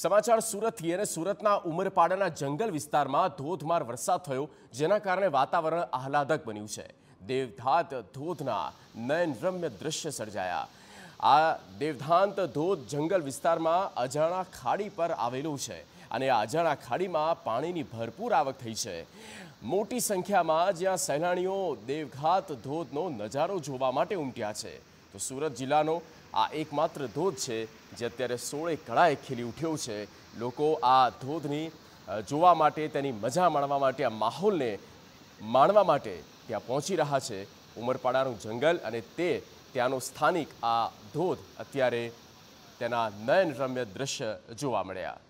સમાચાર સુરતથી અને સુરતના ઉમરપાડાના જંગલ વિસ્તારમાં ધોધમાર વરસાદ થયો જેના કારણે વાતાવરણ આહલાદક બન્યું છે દેવધાત ધોધના નયનરમ્ય દ્રશ્ય સર્જાયા આ દેવધાંત ધોધ જંગલ વિસ્તારમાં અજાણા ખાડી પર આવેલું છે અને આ અજાણા ખાડીમાં પાણીની ભરપૂર આવક થઈ છે મોટી સંખ્યામાં જ્યાં સહેલાણીઓ દેવઘાત ધોધનો નજારો જોવા માટે ઉમટ્યા છે તો સુરત જિલ્લાનો આ એકમાત્ર ધોધ છે જે અત્યારે સોળે કળાએ ખીલી ઉઠ્યો છે લોકો આ ધોધની જોવા માટે તેની મજા માણવા માટે આ માહોલને માણવા માટે ત્યાં પહોંચી રહ્યા છે ઉમરપાડાનું જંગલ અને તે ત્યાંનો સ્થાનિક આ ધોધ અત્યારે તેના નયનરમ્ય દ્રશ્ય જોવા મળ્યા